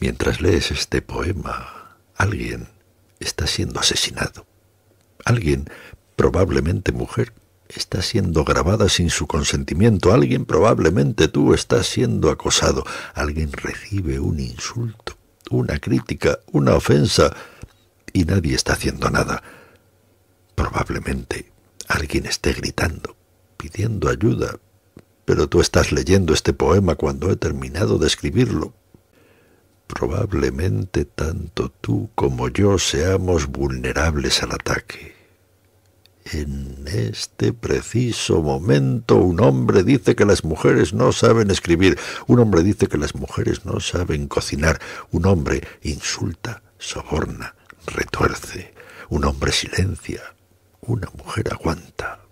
Mientras lees este poema, alguien está siendo asesinado. Alguien, probablemente mujer, está siendo grabada sin su consentimiento. Alguien, probablemente tú, estás siendo acosado. Alguien recibe un insulto, una crítica, una ofensa, y nadie está haciendo nada. Probablemente alguien esté gritando, pidiendo ayuda, pero tú estás leyendo este poema cuando he terminado de escribirlo probablemente tanto tú como yo seamos vulnerables al ataque. En este preciso momento un hombre dice que las mujeres no saben escribir, un hombre dice que las mujeres no saben cocinar, un hombre insulta, soborna, retuerce, un hombre silencia, una mujer aguanta,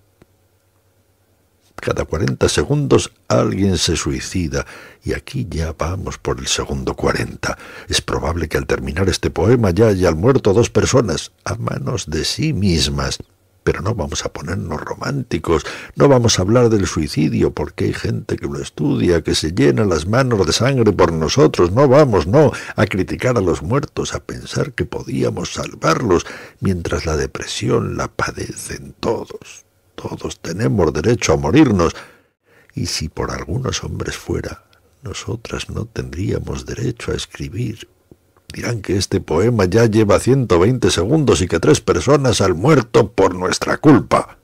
cada 40 segundos alguien se suicida y aquí ya vamos por el segundo 40. Es probable que al terminar este poema ya haya muerto dos personas a manos de sí mismas. Pero no vamos a ponernos románticos, no vamos a hablar del suicidio porque hay gente que lo estudia, que se llena las manos de sangre por nosotros, no vamos, no, a criticar a los muertos, a pensar que podíamos salvarlos, mientras la depresión la padecen todos. Todos tenemos derecho a morirnos. Y si por algunos hombres fuera, nosotras no tendríamos derecho a escribir. Dirán que este poema ya lleva 120 segundos y que tres personas han muerto por nuestra culpa.